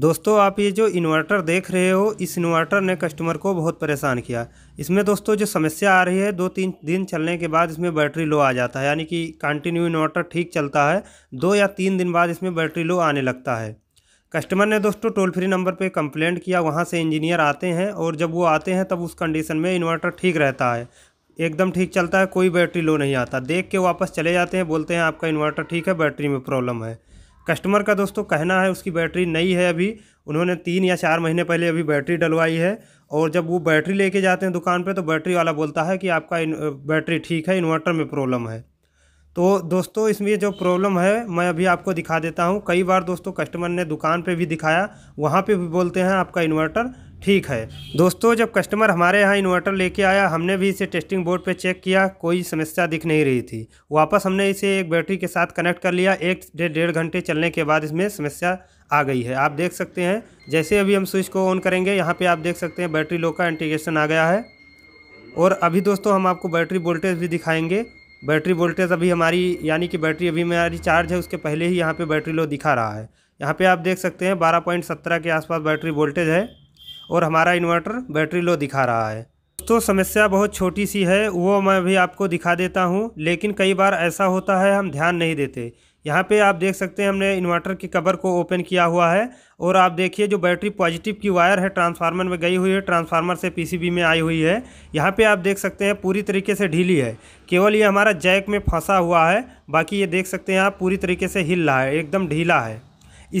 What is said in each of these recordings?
दोस्तों आप ये जो इन्वर्टर देख रहे हो इस इन्वर्टर ने कस्टमर को बहुत परेशान किया इसमें दोस्तों जो समस्या आ रही है दो तीन दिन चलने के बाद इसमें बैटरी लो आ जाता है यानी कि कंटिन्यू इन्वर्टर ठीक चलता है दो या तीन दिन बाद इसमें बैटरी लो आने लगता है कस्टमर ने दोस्तों टोल फ्री नंबर पर कंप्लेंट किया वहाँ से इंजीनियर आते हैं और जब वो आते हैं तब उस कंडीशन में इन्वर्टर ठीक रहता है एकदम ठीक चलता है कोई बैटरी लो नहीं आता देख के वापस चले जाते हैं बोलते हैं आपका इन्वर्टर ठीक है बैटरी में प्रॉब्लम है कस्टमर का दोस्तों कहना है उसकी बैटरी नई है अभी उन्होंने तीन या चार महीने पहले अभी बैटरी डलवाई है और जब वो बैटरी लेके जाते हैं दुकान पे तो बैटरी वाला बोलता है कि आपका बैटरी ठीक है इन्वर्टर में प्रॉब्लम है तो दोस्तों इसमें जो प्रॉब्लम है मैं अभी आपको दिखा देता हूँ कई बार दोस्तों कस्टमर ने दुकान पर भी दिखाया वहाँ पर भी बोलते हैं आपका इन्वर्टर ठीक है दोस्तों जब कस्टमर हमारे यहाँ इन्वर्टर लेके आया हमने भी इसे टेस्टिंग बोर्ड पे चेक किया कोई समस्या दिख नहीं रही थी वापस हमने इसे एक बैटरी के साथ कनेक्ट कर लिया एक डेढ़ डेढ़ घंटे चलने के बाद इसमें समस्या आ गई है आप देख सकते हैं जैसे अभी हम स्विच को ऑन करेंगे यहाँ पर आप देख सकते हैं बैटरी लो का इंटीग्रेशन आ गया है और अभी दोस्तों हम आपको बैटरी वोल्टेज भी दिखाएँगे बैटरी वोल्टेज अभी हमारी यानी कि बैटरी अभी हमारी चार्ज है उसके पहले ही यहाँ पर बैटरी लो दिखा रहा है यहाँ पर आप देख सकते हैं बारह पॉइंट सत्रह के आसपास बैटरी वोल्टेज है और हमारा इन्वर्टर बैटरी लो दिखा रहा है दोस्तों समस्या बहुत छोटी सी है वो मैं भी आपको दिखा देता हूँ लेकिन कई बार ऐसा होता है हम ध्यान नहीं देते यहाँ पे आप देख सकते हैं हमने इन्वर्टर की कवर को ओपन किया हुआ है और आप देखिए जो बैटरी पॉजिटिव की वायर है ट्रांसफार्मर में गई हुई है ट्रांसफार्मर से पीसीबी में आई हुई है यहाँ पे आप देख सकते हैं पूरी तरीके से ढीली है केवल ये हमारा जैक में फंसा हुआ है बाकी ये देख सकते हैं आप पूरी तरीके से हिल रहा है एकदम ढीला है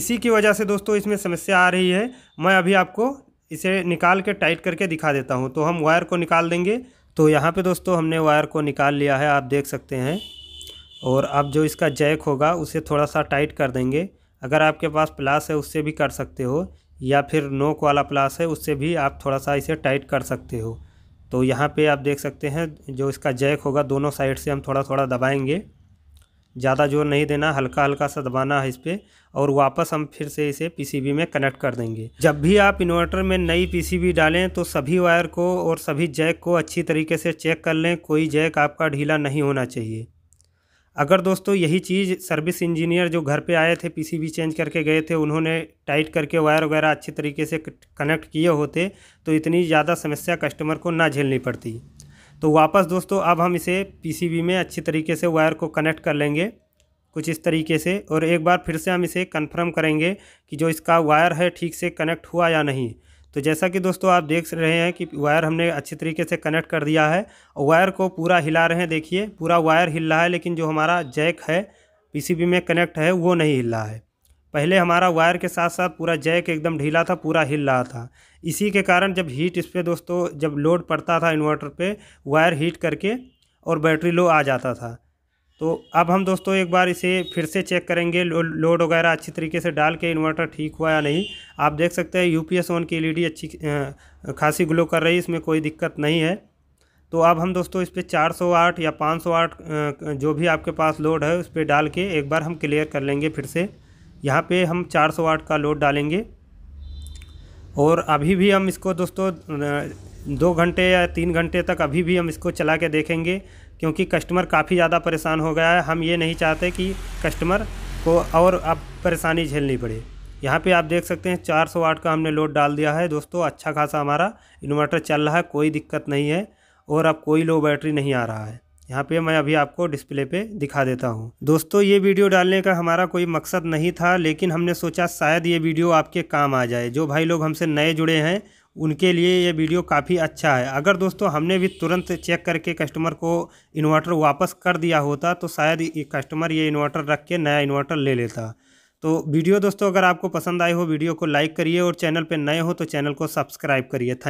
इसी की वजह से दोस्तों इसमें समस्या आ रही है मैं अभी आपको इसे निकाल के टाइट करके दिखा देता हूँ तो हम वायर को निकाल देंगे तो यहाँ पे दोस्तों हमने वायर को निकाल लिया है आप देख सकते हैं और अब जो इसका जैक होगा उसे थोड़ा सा टाइट कर देंगे अगर आपके पास प्लास है उससे भी कर सकते हो या फिर नोक वाला प्लास है उससे भी आप थोड़ा सा इसे टाइट कर सकते हो तो यहाँ पे आप देख सकते हैं जो इसका जैक होगा दोनों साइड से हम थोड़ा थोड़ा दबाएंगे ज़्यादा जोर नहीं देना हल्का हल्का सा दबाना है इस पर और वापस हम फिर से इसे पीसीबी में कनेक्ट कर देंगे जब भी आप इन्वर्टर में नई पीसीबी डालें तो सभी वायर को और सभी जैक को अच्छी तरीके से चेक कर लें कोई जैक आपका ढीला नहीं होना चाहिए अगर दोस्तों यही चीज़ सर्विस इंजीनियर जो घर पे आए थे पीसीबी चेंज करके गए थे उन्होंने टाइट करके वायर वगैरह अच्छी तरीके से कनेक्ट किए होते तो इतनी ज़्यादा समस्या कस्टमर को ना झेलनी पड़ती तो वापस दोस्तों अब हम इसे पीसीबी में अच्छी तरीके से वायर को कनेक्ट कर लेंगे कुछ इस तरीके से और एक बार फिर से हम इसे कंफर्म करेंगे कि जो इसका वायर है ठीक से कनेक्ट हुआ या नहीं तो जैसा कि दोस्तों आप देख रहे हैं कि वायर हमने अच्छी तरीके से कनेक्ट कर दिया है और वायर को पूरा हिला रहे हैं देखिए पूरा वायर हिल रहा है लेकिन जो हमारा जैक है पी में कनेक्ट है वो नहीं हिल रहा है पहले हमारा वायर के साथ साथ पूरा जैक एकदम ढीला था पूरा हिल रहा था इसी के कारण जब हीट इस पर दोस्तों जब लोड पड़ता था इन्वर्टर पे वायर हीट करके और बैटरी लो आ जाता था तो अब हम दोस्तों एक बार इसे फिर से चेक करेंगे लो, लोड वगैरह अच्छी तरीके से डाल के इन्वर्टर ठीक हुआ या नहीं आप देख सकते हैं यू पी एस वन की एल अच्छी खासी ग्लो कर रही है इसमें कोई दिक्कत नहीं है तो अब हम दोस्तों इस पर चार सौ आठ या पाँच सौ आठ जो भी आपके पास लोड है उस पर डाल के एक बार हम क्लियर कर लेंगे फिर से यहाँ पे हम 400 वाट का लोड डालेंगे और अभी भी हम इसको दोस्तों दो घंटे या तीन घंटे तक अभी भी हम इसको चला के देखेंगे क्योंकि कस्टमर काफ़ी ज़्यादा परेशान हो गया है हम ये नहीं चाहते कि कस्टमर को और अब परेशानी झेलनी पड़े यहाँ पे आप देख सकते हैं 400 वाट का हमने लोड डाल दिया है दोस्तों अच्छा खासा हमारा इन्वर्टर चल रहा है कोई दिक्कत नहीं है और अब कोई लो बैटरी नहीं आ रहा है यहाँ पे मैं अभी आपको डिस्प्ले पे दिखा देता हूँ दोस्तों ये वीडियो डालने का हमारा कोई मकसद नहीं था लेकिन हमने सोचा शायद ये वीडियो आपके काम आ जाए जो भाई लोग हमसे नए जुड़े हैं उनके लिए ये वीडियो काफ़ी अच्छा है अगर दोस्तों हमने भी तुरंत चेक करके कस्टमर को इन्वर्टर वापस कर दिया होता तो शायद ये कस्टमर ये इन्वर्टर रख के नया इन्वर्टर ले लेता तो वीडियो दोस्तों अगर आपको पसंद आई हो वीडियो को लाइक करिए और चैनल पर नए हो तो चैनल को सब्सक्राइब करिए थैंक